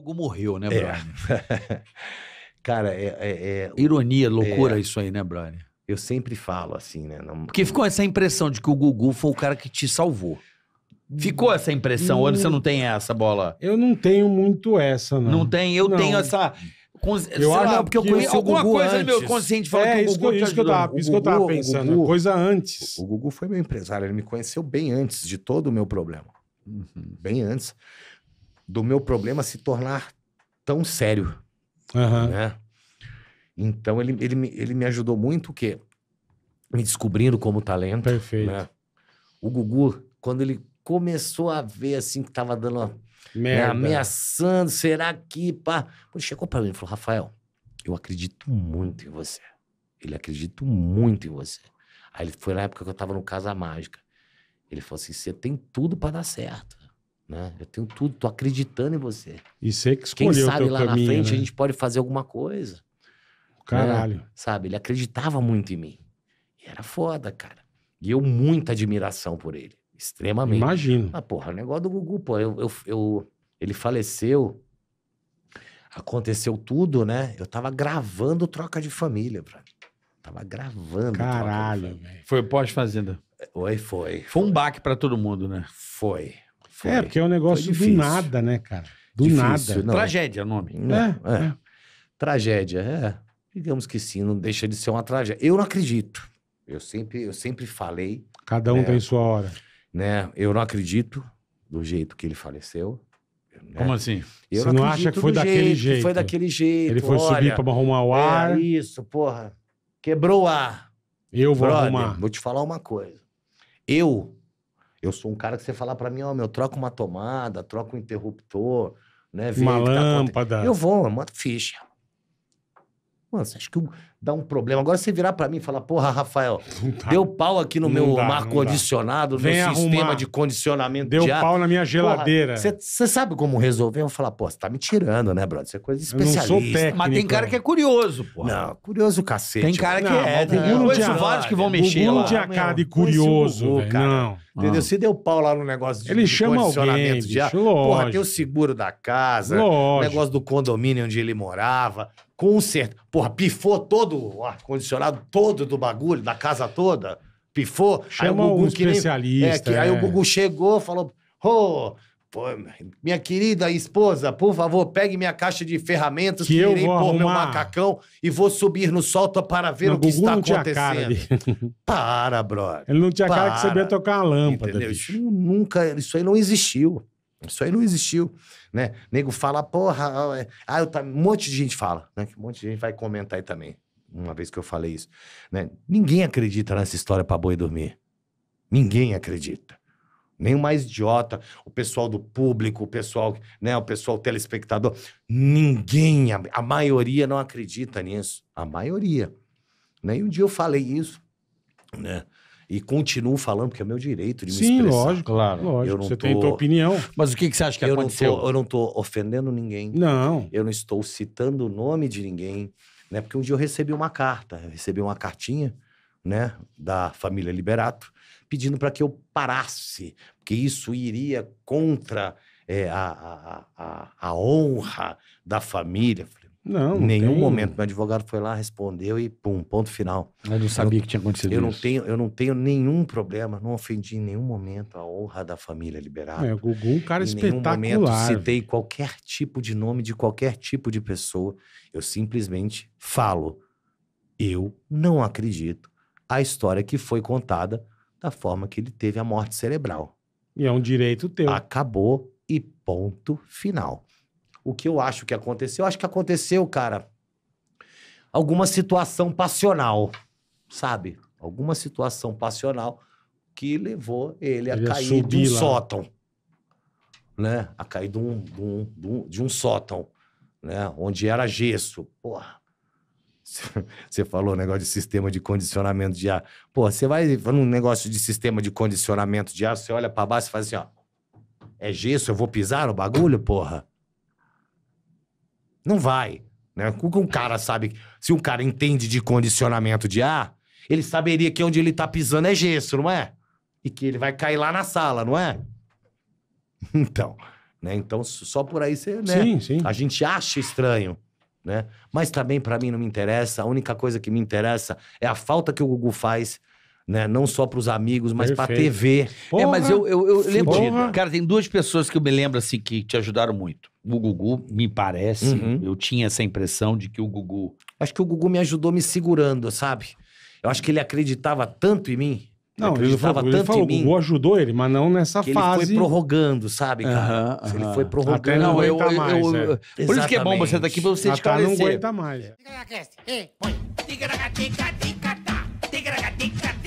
Hugo morreu, né, Brian? É. Cara, é, é, é Ironia, é. loucura isso aí, né, Brian? Eu sempre falo assim, né? Não... Porque ficou essa impressão de que o Gugu foi o cara que te salvou. Ficou essa impressão? Ou você não tem essa bola? Eu não tenho muito essa, não. Não tem? Eu não. tenho essa. Eu acho lá, porque eu conheci alguma coisa antes. meu consciente falou é, que o Gugu isso, isso que eu tava, Gugu, isso que eu tava pensando, Gugu, coisa antes. O Gugu foi meu empresário, ele me conheceu bem antes de todo o meu problema. Uhum. Bem antes do meu problema se tornar tão sério. Uhum. Né? Então ele, ele, ele me ajudou muito o quê? Me descobrindo como talento. Perfeito. Né? O Gugu, quando ele começou a ver assim que tava dando uma, né, ameaçando, será que pá? Ele chegou para mim e falou: Rafael, eu acredito muito em você. Ele acredita muito em você. Aí ele foi na época que eu tava no Casa Mágica. Ele falou assim: você tem tudo para dar certo. Né? Eu tenho tudo, tô acreditando em você. E você que escolheu Quem sabe lá caminho, na frente né? a gente pode fazer alguma coisa. Caralho. Né? Sabe, ele acreditava muito em mim. E era foda, cara. E eu muita admiração por ele, extremamente. Imagino. Ah, porra, o é negócio do Gugu, pô, eu, eu, eu ele faleceu, aconteceu tudo, né? Eu tava gravando Troca de Família, brother. Tava gravando. Caralho, velho. Foi pós-Fazenda. Oi, foi. Foi um baque para todo mundo, né? Foi, foi, é, porque é um negócio do nada, né, cara? Do difícil, nada. Não. Tragédia é o nome. é, é. é, Tragédia, é. Digamos que sim, não deixa de ser uma tragédia. Eu não acredito. Eu sempre, eu sempre falei. Cada um né, tem sua hora. Né? Eu não acredito do jeito que ele faleceu. Né? Como assim? Eu Você não, acha que foi daquele jeito, jeito? Foi daquele jeito. Ele foi olha, subir para arrumar o ar. É isso, porra. Quebrou o ar. Eu vou Brother, arrumar. Vou te falar uma coisa. Eu eu sou um cara que você falar para mim, ó, oh, meu, troca uma tomada, troca um interruptor, né? Vê uma tá lâmpada. Tá eu vou, eu mando ficha. Mano, você acha que dá um problema? Agora você virar para mim e falar, porra, Rafael, tá. deu pau aqui no não meu ar-condicionado, no meu arrumar. sistema de condicionamento deu de Deu pau na minha geladeira. Você sabe como resolver? Eu vou falar, pô, você tá me tirando, né, brother? Você é coisa de especialista. Eu não sou técnico. Mas tem cara que é curioso, pô. Não, curioso cacete. Tem cara que não, é. Tem vários que vão mexer lá. Um de a cara de curioso, cara. Não. Entendeu? Ah. Se deu pau lá no negócio de, Ele de chama alguém, bicho, de ar, ah, porra, tem o seguro da casa, o negócio do condomínio onde ele morava, conserto. Porra, pifou todo o ar-condicionado todo do bagulho, da casa toda. Pifou. Chama aí o Gugu, um especialista. Nem, é, que, é. Aí o é. Gugu chegou, falou, ô... Oh, Pô, minha querida esposa, por favor, pegue minha caixa de ferramentas que, que eu irei pôr arrumar. meu macacão e vou subir no solto para ver não, o que Gugu está acontecendo. Para, brother. Ele não tinha para. cara que sabia tocar a lâmpada. Entendeu? Bicho. Isso nunca, isso aí não existiu. Isso aí não existiu, né? Nego fala, porra, é, ah, eu, um monte de gente fala, né? Um monte de gente vai comentar aí também. Uma vez que eu falei isso, né? Ninguém acredita nessa história para boi dormir. Ninguém acredita nem o mais idiota, o pessoal do público, o pessoal, né, o pessoal telespectador, ninguém, a, a maioria não acredita nisso, a maioria. Né? E um dia eu falei isso, né? E continuo falando, porque é meu direito de me Sim, expressar. Sim, lógico, claro. Lógico, você tô... tem a tua opinião. Mas o que, que você acha que eu aconteceu? Não tô, eu não estou ofendendo ninguém. Não. Eu não estou citando o nome de ninguém. Né? Porque um dia eu recebi uma carta, eu recebi uma cartinha né, da família Liberato, pedindo para que eu parasse, porque isso iria contra é, a, a, a, a, honra da família. não, em nenhum tem. momento meu advogado foi lá, respondeu e pum, ponto final. Eu não sabia eu, que tinha acontecido eu isso. Não tenho, eu não tenho nenhum problema, não ofendi em nenhum momento a honra da família liberada. É, o Gugu, é um cara em espetacular. Em nenhum momento citei qualquer tipo de nome de qualquer tipo de pessoa. Eu simplesmente falo, eu não acredito a história que foi contada da forma que ele teve a morte cerebral. E é um direito teu. Acabou e ponto final. O que eu acho que aconteceu? Eu acho que aconteceu, cara, alguma situação passional, sabe? Alguma situação passional que levou ele a ele cair de um lá. sótão, né? A cair de um, de um, de um, sótão, né? Onde era gesso. Porra. Você falou o negócio de sistema de condicionamento de ar. Pô, você vai num negócio de sistema de condicionamento de ar, você olha para baixo e faz assim, ó. É gesso, eu vou pisar no bagulho, porra? Não vai. Né? Um cara sabe. Se um cara entende de condicionamento de ar, ele saberia que onde ele tá pisando é gesso, não é? E que ele vai cair lá na sala, não é? Então, né? Então, só por aí você, né? Sim, sim. A gente acha estranho né? Mas também para mim não me interessa. A única coisa que me interessa é a falta que o Gugu faz. Né? Não só para os amigos, mas para a TV. Porra, é, mas eu, eu, eu lembro. Porra. Cara, tem duas pessoas que eu me lembro assim que te ajudaram muito. O Gugu, me parece, uhum. eu tinha essa impressão de que o Gugu. Acho que o Gugu me ajudou me segurando, sabe? Eu acho que ele acreditava tanto em mim não, ele estava tanto falou, em mim. O Gugu ajudou ele, mas não nessa que fase. Ele foi prorrogando, sabe, cara? Uh -huh, uh -huh. Ele foi prorrogando. Até não eu, eu, mais, eu, é. Por isso que é bom você estar aqui pra você esclarecer. não aguenta mais. Tica